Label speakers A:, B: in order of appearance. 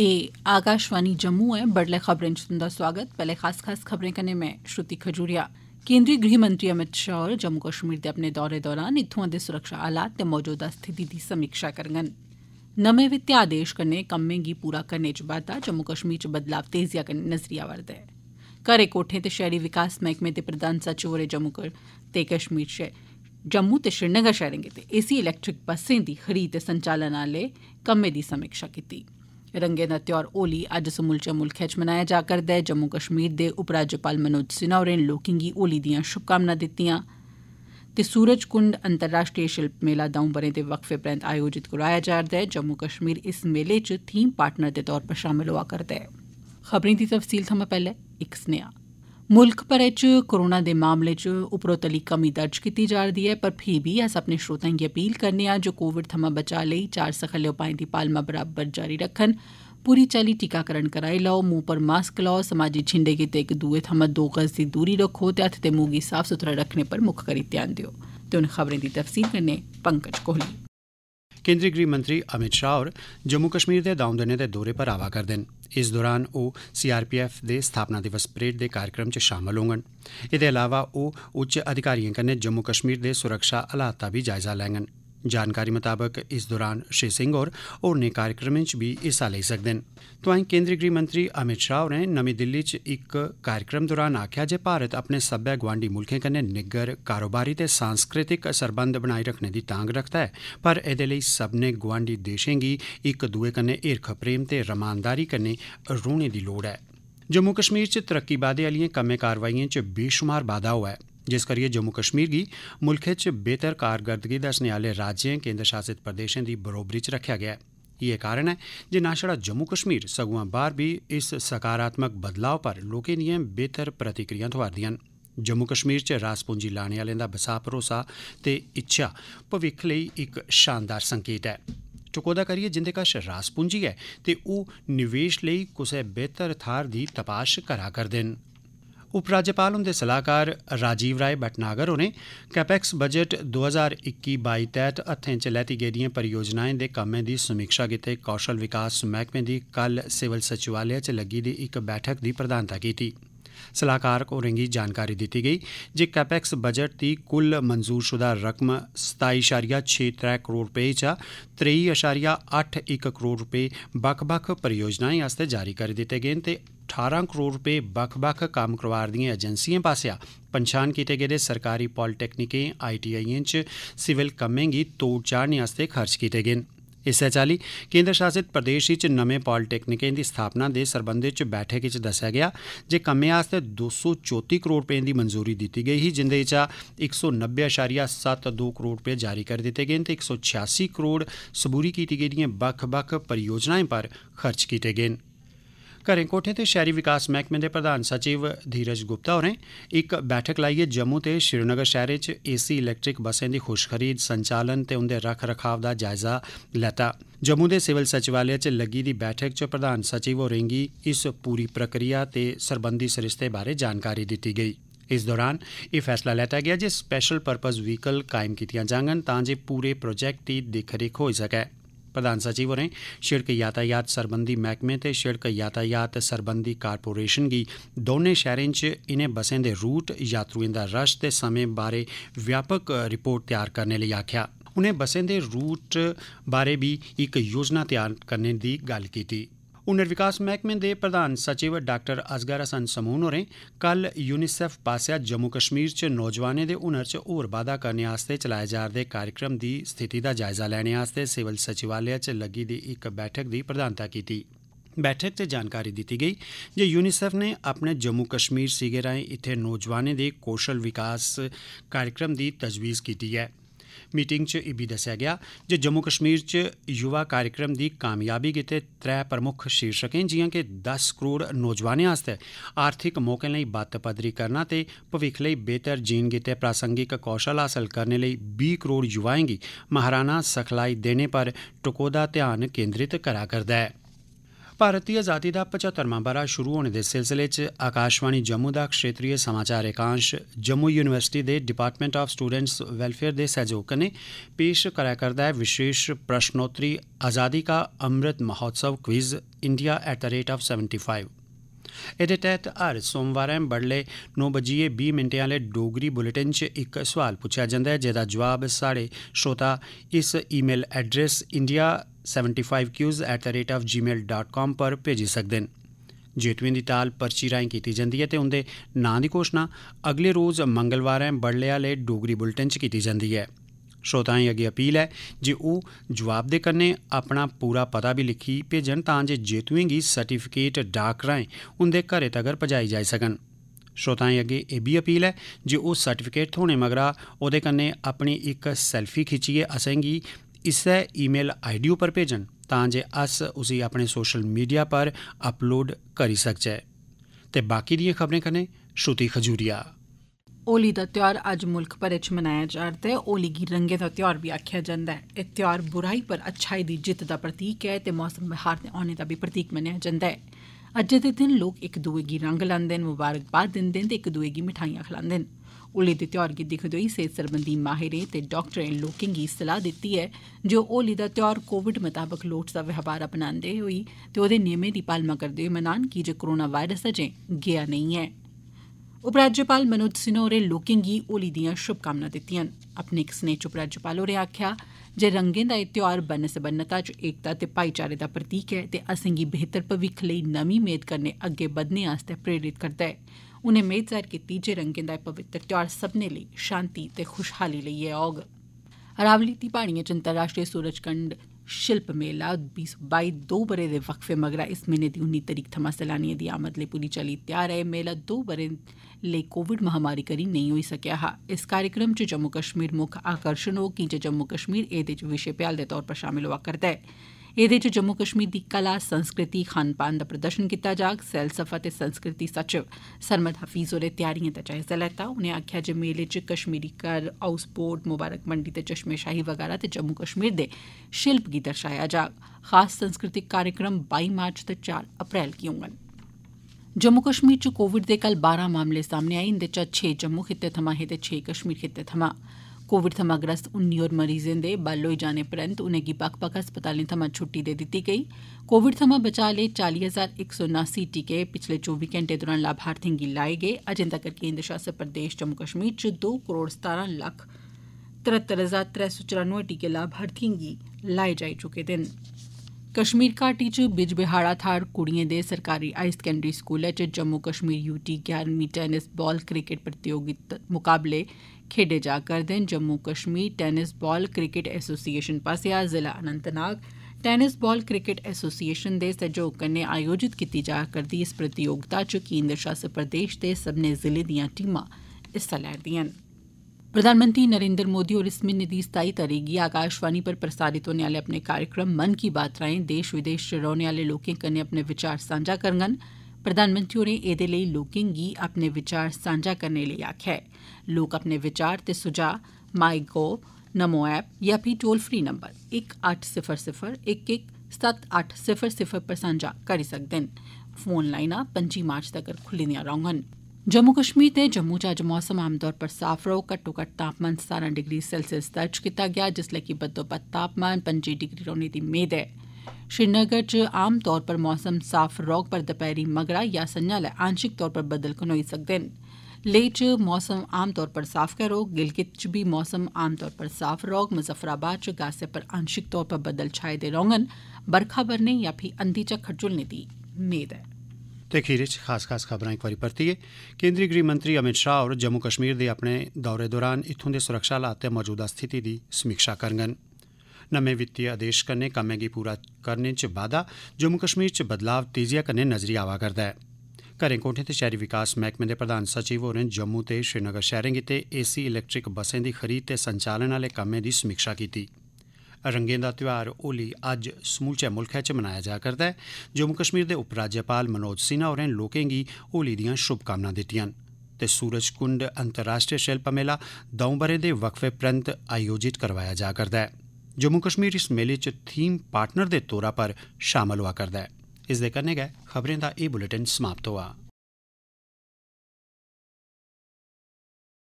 A: एह् आकाशवाणी जम्मू ऐ बड्डलै खबरें च तुंदा सोआगत पैहले खास खास खबरें कन्नै में श्रुति खजूरिया केन्द्री गृहमंत्री अमित शाह होर जम्मू कश्मीर दे अपने दौरे दौरान इत्थुआं दे सुरक्षा हालात ते मौजूदा स्थिति दी समीक्षा करङन नमें वित्तीय आदेश कन्नै कम्में गी पूरा करने च बाद्दा जम्मू कश्मीर च बदलाव तेजिआ कन्नै नजरी आवा'रदा ऐ घरें कोठें ते शैहरी विकास मैह्कमे दे प्रधान सचिव होरें जम्मू ते कश्मीर च जम्मू ते श्रीनगर शैहरें गितै एसी इलैक्ट्रिक बसें दी खरीद ते संचालन आह्ले कम्मै दी समीक्षा कीती ऐ रंगें दा त्यौहार होली अज्ज समूलचे मुल्खै च मनाया जा करदा ऐ जम्मू कश्मीर दे उप राज्यपाल मनोज सिन्हा होरें लोकें गी होली दिआं शुभकामनां दित्तिआं ते सूरजकुंड अंतर्राश्ट्रीय शिल्प मेला द'ऊं ब'रें दे वक्फे परैन्त आयोजित करोआया जा'रदा ऐ जम्मू कश्मीर इस मेले च थीम पार्टनर दे तौर पर शामल होआ करदा ऐ मुल्ख भरै च कोरोना दे मामले च उपरोतली कमी दर्ज कीती रही है पर फ्ही भी अस अपने श्रोताएं गी अपील करने आं जे कोविड थमां बचाऽ लेई चार सखले उपाएं दी पालमा बराबर जारी रखन पूरी चाली टीकाकरण कराई लाओ मुंह पर मास्क लाओ समाजी छिंडे गितै इक दुए थमां दो गज दी दूरी रखो ते हत्थ ते मुंह गी साफ सुथरा रखने पर मुक्ख करी ध्यान देओ ते उन खबरें दी तफसील कन्नै
B: पंकज कोहली केन्द्री गृह मंत्री अमित शाह होर जम्मू कश्मीर दे द'ऊं दिनें दे दौरे पर आवा करदे न इस दौरान ओह् सीआरपीएफ दे स्थापना दिवस परेड दे कार्यक्रम च शामल होङन एह्दे अलावा ओह् उच्च अधिकारिएं कन्नै जम्मू कश्मीर दे सुरक्षा हालात दा बी जायजा लैङन जानकारी मताबक इस दौरान श्री सिंह होर होरनें कार्यक्रमें च बी हिस्सा लेई सकदे न तोआई केन्द्री गृहमंत्री अमित शाह होरें नमीं दिल्ली च इक कार्यक्रम दौरान आखेआ जे भारत अपने सब्बै गवांडी मुल्खें कन्नै निग्गर कारोबारी ते सांस्कृतिक सरबंध बनाई रक्खने दी तांग रखदा ऐ पर एह्दे लेई सब्मनें गवांडी देशें गी इक दुए कन्नै हिरख प्रेम ते रमानदारी कन्नै रौह्ने दी लोड़ ऐ जम्मू कश्मीर च तरक्की बाद्दे आह्लिएं कम्में कारवाइएं च बेशुमार बाद्दा होआ ऐ जिस करियै जम्मू कश्मीर गी मुल्खै च बेहतर कारकरदगी दस्सने आह्ले राज्यें केन्द्र शासित प्रदेशें दी बरोबरी च रक्खेआ गेआ ऐ इयै कारण ऐ जे ना छड़ा जम्मू कश्मीर सगुआं बाहर बी इस सकारात्मक बदलाव पर लोकें दिएं बेहतर प्रतिक्रियां थ्होआ'रदिआं न जम्मू कश्मीर च रास पूंजी लाने आह्लें दा बसाह भरोसा ते इच्छा भविक्ख लेई इक शानदार संकेत ऐ टकोह्दा करियै जिंदे कश रास पूंजी ऐ ते ओह् निवेश लेई कुसै बेहतर थाहर दी तपाश करा करदे न ਉਪਰਾਜਪਾਲ ਹੁੰਦੇ ਸਲਾਹਕਾਰ ਰਾਜੀਵ ਰਾਏ ਬਟਨਾਗਰ ਹੋਣੇ ਕੈਪੈਕਸ ਬਜਟ 2021-22 ਤਹਿਤ ਅਥੇਂ ਚ ਲੈਤੀ ਗਈ ਦੀਆਂ ਪਰਿਯੋਜਨਾਵਾਂ ਦੇ ਕੰਮਾਂ ਦੀ ਸਮੀਖਿਆ ਕੀਤੀ ਕੌਸ਼ਲ ਵਿਕਾਸ ਮਹਿਕਮੇ ਦੀ ਕੱਲ ਸਿਵਲ ਸਚਿਵਾਲਿਆ ਚ ਲੱਗੀ ਦੀ ਇੱਕ ਬੈਠਕ ਦੀ ਪ੍ਰਧਾਨਤਾ ਕੀਤੀ ਸਲਾਹਕਾਰ ਕੋ ਰੰਗੀ ਜਾਣਕਾਰੀ ਦਿੱਤੀ ਗਈ ਜੇ ਕੈਪੈਕਸ ਬਜਟ ਦੀ ਕੁੱਲ ਮਨਜ਼ੂਰਸ਼ੁਦਾ ਰਕਮ 27.63 ਕਰੋੜ ਰੁਪਏ ਚ 23.81 ਕਰੋੜ ਰੁਪਏ ਬਕ-ਬਕ ਪਰਿਯੋਜਨਾਵਾਂ ਵਾਸਤੇ ਜਾਰੀ ਕਰ ਦਿੱਤੇ ਗਏ ਤੇ 18 ਕਰੋੜ ਰੁਪਏ ਬਖ-ਬਖ ਕੰਮ ਕਰਵਾਰ ਦੀਆਂ ਏਜੰਸੀਆਂ ਪਾਸਿਆ ਪਛਾਣ ਕੀਤੇ ਗਏ ਸਰਕਾਰੀ ਪੋਲੀਟੈਕਨਿਕੇ ਆਈਟੀਆਈਐਨ ਚ ਸਿਵਲ ਕਮੇਂਗੀ ਤੋੜ ਚਾੜਨੇ ਵਾਸਤੇ ਖਰਚ ਕੀਤੇ ਗਏ ਇਸੇ ਚਾਲੀ ਕੇਂਦਰ ਸ਼ਾਸਿਤ ਪ੍ਰਦੇਸ਼ ਵਿੱਚ ਨਵੇਂ ਪੋਲੀਟੈਕਨਿਕਾਂ ਦੀ ਸਥਾਪਨਾ ਦੇ ਸਰਬੰਧ ਵਿੱਚ ਬੈਠਕ ਵਿੱਚ ਦੱਸਿਆ ਗਿਆ ਜੇ ਕੰਮੇ ਵਾਸਤੇ 234 ਕਰੋੜ ਰੁਪਏ ਦੀ ਮਨਜ਼ੂਰੀ ਦਿੱਤੀ ਗਈ ਹੀ ਜਿੰਦੇ ਚ 190.72 ਕਰੋੜ ਰੁਪਏ ਜਾਰੀ ਕਰ ਦਿੱਤੇ ਗਏ ਤੇ 186 ਕਰੋੜ ਸਬੂਰੀ ਕੀਤੀ ਗਈਆਂ ਬਖ-ਬਖ ਪਰਿਯੋਜਨਾਵਾਂ ਪਰ ਖਰਚ ਕੀਤੇ ਗਏ ਘਰੇ ਕੋਠੇ ਤੇ ਸ਼ਹਿਰੀ ਵਿਕਾਸ ਮਹਿਕਮੇ ਦੇ ਪ੍ਰਧਾਨ ਸਚਿਵ ਧੀਰਜ ਗੁਪਤਾ ਹੋਰੇ ਇੱਕ ਬੈਠਕ ਲਾਈਏ ਜੰਮੂ ਤੇ ਸ਼੍ਰੀਨਗਰ ਸ਼ਹਿਰ ਵਿੱਚ ਏਸੀ ਇਲੈਕਟ੍ਰਿਕ ਬੱਸਾਂ ਦੀ ਖੁਸ਼ਖਰੀਦ ਸੰਚਾਲਨ ਤੇ ਉਹਦੇ ਰੱਖ ਰਖਾਵ ਦਾ ਜਾਇਜ਼ਾ ਲੈਤਾ ਜੰਮੂ ਦੇ ਸਿਵਲ ਸਚਿਵਾਲੇ ਚ ਲੱਗੀ ਦੀ ਬੈਠਕ ਚ ਪ੍ਰਧਾਨ ਸਚਿਵ ਹੋਰੇਂਗੀ ਇਸ ਪੂਰੀ ਪ੍ਰਕਿਰਿਆ ਤੇ ਸਰਬੰਧੀ ਸਿਰਸਤੇ ਬਾਰੇ ਜਾਣਕਾਰੀ ਦਿੱਤੀ ਗਈ ਇਸ ਦੌਰਾਨ ਇਹ ਫੈਸਲਾ ਲਿਆ ਗਿਆ ਜੇ ਸਪੈਸ਼ਲ ਪਰਪਸ ਵਹੀਕਲ ਕਾਇਮ ਕੀਤੀਆਂ ਜਾਣਗੀਆਂ ਤਾਂ ਜੇ ਪੂਰੇ ਪ੍ਰੋਜੈਕਟ ਦੀ ਦੇਖਰੇਖ ਹੋ ਸਕੇ ਪ੍ਰਧਾਨ ਸਚਿਵ ਹੋਰੇ ਸ਼ਿਰਕ ਯਾਤਾਯਾਤ ਸਰਬੰਦੀ ਮਹਿਕਮੇ ਤੇ ਸ਼ਿਰਕ ਯਾਤਾਯਾਤ ਸਰਬੰਦੀ ਕਾਰਪੋਰੇਸ਼ਨ ਦੀ ਦੋਨੇ ਸ਼ਹਿਰਾਂ 'ਚ ਇਹਨੇ ਬਸਾਂ ਦੇ ਰੂਟ ਯਾਤਰੀਆਂ ਦਾ ਰਸ਼ ਤੇ ਸਮੇਂ ਬਾਰੇ ਵਿਆਪਕ ਰਿਪੋਰਟ ਤਿਆਰ ਕਰਨ ਲਈ ਆਖਿਆ ਉਹਨੇ ਬਸਾਂ ਦੇ ਰੂਟ ਬਾਰੇ ਵੀ ਇੱਕ ਯੋਜਨਾ ਤਿਆਰ ਕਰਨ ਦੀ ਗੱਲ ਕੀਤੀ ਉਨਰ ਵਿਕਾਸ ਮਹਿਕਮੇ ਦੇ ਪ੍ਰਧਾਨ ਸਚਿਵ ਡਾਕਟਰ ਅਸਗਰ ਹਸਨ ਸਮੂਨ ਹੋਰੇ ਕੱਲ ਯੂਨੀਸੇਫ ਪਾਸਿਆ ਜੰਮੂ ਕਸ਼ਮੀਰ ਚ ਨੌਜਵਾਨਾਂ ਦੇ ਉਨਰ ਚ ਹੋਰ ਵਾਧਾ ਕਰਨ ਵਾਸਤੇ ਚਲਾਇਆ ਜਾ ਰਹੇ ਕਾਰਜਕ੍ਰਮ ਦੀ ਸਥਿਤੀ ਦਾ ਜਾਇਜ਼ਾ ਲੈਣ ਵਾਸਤੇ ਸਿਵਲ ਸਚਿਵਾਲਿਆ ਚ ਲੱਗੀ ਦੀ ਇੱਕ ਬੈਠਕ ਦੀ ਪ੍ਰਧਾਨਤਾ ਕੀਤੀ ਬੈਠਕ ਤੇ ਜਾਣਕਾਰੀ ਦਿੱਤੀ ਗਈ ਕਿ ਯੂਨੀਸੇਫ ਨੇ ਆਪਣੇ ਜੰਮੂ ਕਸ਼ਮੀਰ ਸੀਗੇ ਰਾਹੀਂ ਇੱਥੇ ਨੌਜਵਾਨਾਂ ਦੇ ਕੌਸ਼ਲ ਵਿਕਾਸ ਕਾਰਜਕ੍ਰਮ ਦੀ ਤਜਵੀਜ਼ ਕੀਤੀ ਹੈ मीटिंग च इब्बी दस्सेआ गेआ जे जम्मू कश्मीर च युवा कार्यक्रम दी कामयाबी गितै त्रै प्रमुक्ख शीर्षकें जिआं के दस करोड़ नौजवानें आस्तै आर्थिक मौकें लेई बत्त पदरी करना ते भविक्ख लेई बेहतर जीन गितै प्रासंगिक कौशल हासल करने लेई बीह् करोड़ युवाएं गी माहराना सखलाई देने पर टकोह्दा ध्यान केन्द्रित करा करदा ऐ ਭਾਰਤੀ ਆਜ਼ਾਦੀ ਦਾ 75ਵਾਂ ਬਰਾ ਸ਼ੁਰੂ ਹੋਣ ਦੇ ਸਿਲਸਿਲੇ 'ਚ ਆਕਾਸ਼ਵਾਣੀ ਜੰਮੂ ਦਾ ਖੇਤਰੀ ਸਮਾਚਾਰ ਇਕਾਂਸ਼ ਜੰਮੂ ਯੂਨੀਵਰਸਿਟੀ ਦੇ ਡਿਪਾਰਟਮੈਂਟ ਆਫ ਸਟੂਡੈਂਟਸ ਵੈਲਫੇਅਰ ਦੇ ਸਹਿਯੋਗ ਨੇ ਪੇਸ਼ ਕਰਾਇਆ ਕਰਦਾ ਹੈ ਵਿਸ਼ੇਸ਼ ਪ੍ਰਸ਼ਨੋਤਰੀ ਆਜ਼ਾਦੀ ਦਾ Amrit Mahotsav quiz India at the rate of 75 ਇਹਦੇ ਤਹਿਤ ਹਰ ਸੋਮਵਾਰ ਨੂੰ ਬੜਲੇ 9 ਵਜੇ 20 ਮਿੰਟ ਵਾਲੇ ਡੋਗਰੀ ਬੁਲੇਟਿਨ 'ਚ ਇੱਕ ਸਵਾਲ ਪੁੱਛਿਆ ਜਾਂਦਾ ਹੈ ਜਿਹਦਾ ਜਵਾਬ ਸਾਡੇ ਸ਼ੋਤਾ ਇਸ ਈਮੇਲ ਐਡਰੈਸ ਇੰਡੀਆ 75qs@gmail.com ਪਰ ਭੇਜੀ ਸਕਦੇ ਨੇ ਜੇਤਵੀਂ ਦੀ ਤਾਲ ਪਰਚੀ ਰਾਈ ਕੀਤੀ ਜਾਂਦੀ ਹੈ ਤੇ ਉਹਦੇ ਨਾਂ ਦੀ ਘੋਸ਼ਣਾ ਅਗਲੇ ਰੋਜ਼ ਮੰਗਲਵਾਰ ਬੜਲੇ ਵਾਲੇ ਡੋਗਰੀ ਬੁਲਟਨ 'ਚ ਕੀਤੀ ਜਾਂਦੀ ਹੈ ਸ਼ੋਤਾਈ ਅਗੇ ਅੱਗੇ ਅਪੀਲ ਹੈ ਜੇ ਉਹ ਜਵਾਬ ਦੇ ਕਰਨੇ ਆਪਣਾ ਪੂਰਾ ਪਤਾ ਵੀ ਲਿਖੀ ਭੇਜਣ ਤਾਂ ਜੇ ਦੀ ਸਰਟੀਫਿਕੇਟ ਡਾਕ ਰਾਹੀਂ ਉਹਦੇ ਘਰੇ ਤੱਕ ਪਹੁੰਚਾਈ ਜਾ ਸਕਣ ਸ਼ੋਤਾਈ ਅਗੇ ਅੱਗੇ ਇਹ ਵੀ ਅਪੀਲ ਹੈ ਜੇ ਉਹ ਸਰਟੀਫਿਕੇਟ ਥੋਣੇ ਮਗਰਾ ਉਹਦੇ ਕੰਨੇ ਆਪਣੀ ਇੱਕ ਸੈਲਫੀ ਖਿੱਚੀਏ ਅਸੇਂਗੀ ਇਸੇ ਈਮੇਲ ਆਈਡੀ ਉਪਰ ਭੇਜਣ ਤਾਂ ਜੇ ਅਸ ਉਸੇ ਆਪਣੇ ਸੋਸ਼ਲ ਮੀਡੀਆ ਪਰ ਅਪਲੋਡ ਕਰੀ ਸਕਜੇ ਤੇ ਬਾਕੀ ਦੀਆਂ ਖਬਰਾਂ ਕਰਨੇ ਸ਼ੁਤੀ ਖਜੂਰੀਆ
A: ਓਲੀ ਦਾ ਤਿਉਹਾਰ ਅੱਜ ਮੁਲਕ ਭਰ ਵਿੱਚ ਮਨਾਇਆ ਜਾ ਰਿਹਾ ਹੈ ਓਲੀ ਗੀ ਰੰਗੇ ਦਾ ਤਿਉਹਾਰ ਵੀ ਆਖਿਆ ਜਾਂਦਾ ਹੈ ਇਹ ਤਿਉਹਾਰ ਬੁਰਾਈ ਪਰ ਅੱਛਾਈ ਦੀ ਜਿੱਤ ਦਾ ਪ੍ਰਤੀਕ ਹੈ ਤੇ ਮੌਸਮ ਬਹਾਰ ਦੇ ਆਉਣੇ ਦਾ ਵੀ ਪ੍ਰਤੀਕ ਮੰਨਿਆ ਜਾਂਦਾ ਹੈ ਅੱਜ ਦੇ ਦਿਨ ਲੋਕ ਇੱਕ ਦੂਏ ਗੀ ਰੰਗ ਲਾਉਂਦੇ ਨੇ ਮੁਬਾਰਕਬਾਦ ਦਿੰਦੇ ਨੇ ਤੇ ਇੱਕ ਦੂਏ ਗੀ ਮਿਠਾਈਆਂ ਖਿਲਾਉਂਦੇ ਨੇ होली दे त्यौहार गी दिक्खदे होई सेहत सरबंधी माहिरें ते डाक्टरें लोकें गी सलाह दित्ती ऐ जे ओह् होली दा त्यौहार कोविड मताबक लोड़चदा व्यवहार अपनांदे होई ते ओह्दे नियमें दी पालमा करदे होई मनान कीजे कोरोना वायरस अजें गेआ नेई ऐ उपराज्यपाल मनोज सिन्हा होरें लोकें गी होली दिआं शुभकामनां दित्तिआं न अपने इक स्नेह च उपराज्यपाल होरें आखेआ जे रंगें दा एह् त्यौहार बन्न सबन्नता च एकता ते भाईचारे दा प्रतीक ऐ ते असेंगी बेह्तर भविक्ख लेई नमीं मेद कन्नै अग्गे बघने आस्तै प्रेरित करदा ऐ उनें मेद जाहिर कीती जे रंगें दा एह् पवित्र त्यौहार सब्बनें लेई शांति ते खुशहाली लेइयै औग अरावली दी प्हाड़िएं च अंतर्राश्ट्रीय सूरजकुंड शिल्प मेला बाई दो ब'रें दे वक्फे मगरा इस म्हीने दी उन्नी तरीक थमां सैलानिएं दी आमद लेई पूरी चाल्ली तैयार ऐ एह् मेला दो ब'रें लेई कोविड महामारी करी नेईं होई सकेआ हा इस कार्यक्रम च जम्मू कश्मीर मुक्ख आकर्षण होग कीजे जम्मू कश्मीर एह्दे च विशे भ्याल दे तौर पर शामल होआ करदा ऐ एहदे च जम्मू कश्मीर दी कला संस्कृति खान पान दा प्रदर्शन कीता जाग सैलसफा ते संस्कृति सचिव सरमद हाफिज़ होरें तैयारिएं दा जायजा लैता उनें आक्खेआ जे मेले च कश्मीरी घर हाउस बोर्ट मुबारक मंडी ते चश्मेशाही वगैरा ते जम्मू कश्मीर दे शिल्प गी दर्शाया जाग खास सांस्कृतिक कार्यक्रम बाई मार्च ते चार अप्रैल गी होंगन जम्मू कश्मीर च कोविड दे कल बारां मामले सामने आई इन्दे चा छे जम्मू खित्ते थमां हे ते छे कश्मीर खित्ते थमां कोविड थमां ग्रस्त उन्नी होर मरीजें दे बल होई जाने परैन्त उनेंगी बक्ख बक्ख अस्पतालें थमां छुट्टी दे दित्ती गेई कोविड थमां बचाऽ लेई चाली हजार इक सौ नासी टीके पिछले चौबी घैंटे दौरान लाभार्थिएं गी लाए गे अजें तक्कर केन्द्र शासित प्रदेश जम्मू कश्मीर च दो करोड़ सतारां लक्ख तरत्तर हजार त्रै सौ चरानुए टीके लाभार्थिएं गी लाए जाई चुके दे न कश्मीर घाटी च बिजबिहाड़ा थाहर कुड़ियें दे सरकारी हाई सकैंडरी स्कूलै च जम्मू कश्मीर यूटी ग्यारहवीं टेनिस बाल क्रिकेट प्रतियोगिता मुकाबले खेडे जा करदे न Jammu Kashmir tennis ball cricket association पास्सेआ जिला Anantnag tennis ball cricket association दे सैह्योग कन्नै आयोजित कीती जा करदी इस प्रतियोगिता च केन्द्र शासित प्रदेश दे सब्मनें जिलें दियां टीमां हिस्सा लै'रदियां न प्रधानमंत्री नरेंद्र मोदी होर इस म्हीने दी सताई तरीक गी आकाशवाणी पर प्रसारित होने आले अपने कार्यक्रम मन की बात राएं देश विदेश च रौहने आले लोकें कन्नै अपने विचार सांझा करङन प्रधानमंत्री होरें एह्दे लेई लोकें गी अपने विचार सांझा करने लेई आखेआ ऐ लोक अपने विचार ते सुझाऽ माई गोव नमो ऐप या फ्ही टोल फ्री नंबर इक अट्ठ सिफर सिफर इक इक सत्त अट्ठ सिफर सिफर पर सांझा करी सकदे न फोन लाईनां पं'जी मार्च तगर खुल्ली दिआं रौह्डन जम्मू कश्मीर ते जम्मू च अज्ज मौसम आमतौर पर साफ रौह्ग घट्टोघट्ट तापमान सतारां डिग्री सेल्सियस दर्ज कीता गेआ जिसलै कि बद्दोबद्द तापमान पं'जी डिग्री रौह्ने दी मेद ऐ श्रीनगर च आमतौर पर मौसम साफ रौह्ग पर दपैह्री मगरा या संझा'लै आंशिक तौर पर बद्दल घनोई सकदे न लेह च मौसम आमतौर पर साफ गै रौह्ग गिलगित च बी मौसम आमतौर पर साफ रौह्ग मुजफ्फराबाद च गासै पर आंशिक तौर पर बद्दल छाए दे रौह्डन बरखा बरने या फ्ही अंधी झक्खड़ झुल्लने दी मेद ऐ
B: ते खीरै च खास खास खबरां इक बारी परतियै केन्द्री गृहमंत्री अमित शाह होर जम्मू कश्मीर दे अपने दौरे दौरान इत्थूं दे सुरक्षा हालात ते मौजूदा स्थिति दी समीक्षा करङन नमें वित्तीय आदेश कन्नै कम्मै गी पूरा करने च बाद्दा जम्मू कश्मीर च बदलाव तेजिआ कन्नै नजरी आवा करदा ऐ घरें कोठें ते शैहरी विकास मैह्कमे दे प्रधान सचिव होरें जम्मू ते श्रीनगर शैहरें गितै एसी इलैक्ट्रिक बसें दी खरीद ते संचालन आह्ले कम्में दी समीक्षा कीती ऐ ਰੰਗੇ ਦਾ ਤਿਉਹਾਰ ਹੋਲੀ ਅੱਜ ਸਮੁੱਚੇ ਮੁਲਕ ਵਿੱਚ ਮਨਾਇਆ ਜਾ ਕਰਦਾ ਹੈ ਜੰਮੂ ਕਸ਼ਮੀਰ ਦੇ ਉਪ ਰਾਜਪਾਲ ਮਨੋਜ ਸਿਨਾ ਹੋਰਾਂ ਨੇ ਲੋਕਾਂ ਨੂੰ ਹੋਲੀ ਦੀਆਂ ਕਾਮਨਾ ਦਿੱਤੀਆਂ ਤੇ ਸੂਰਜਕੁੰਡ ਅੰਤਰਰਾਸ਼ਟਰੀ ਸ਼ਿਲਪ ਮੇਲਾ ਦੌਂਬਰੇ ਦੇ ਵਕਫੇ ਪ੍ਰੰਤ ਆਯੋਜਿਤ ਕਰਵਾਇਆ ਜਾ ਕਰਦਾ ਹੈ ਜੰਮੂ ਕਸ਼ਮੀਰ ਇਸ ਮੇਲੇ 'ਚ ਥੀਮ ਪਾਰਟਨਰ ਦੇ ਤੌਰ 'ਤੇ ਸ਼ਾਮਲ ਹੋਆ ਕਰਦਾ ਹੈ ਇਸ ਦੇ ਕੰਨੇ ਗਏ ਖਬਰਾਂ ਦਾ ਇਹ ਬੁਲੇਟਿਨ ਸਮਾਪਤ ਹੋਆ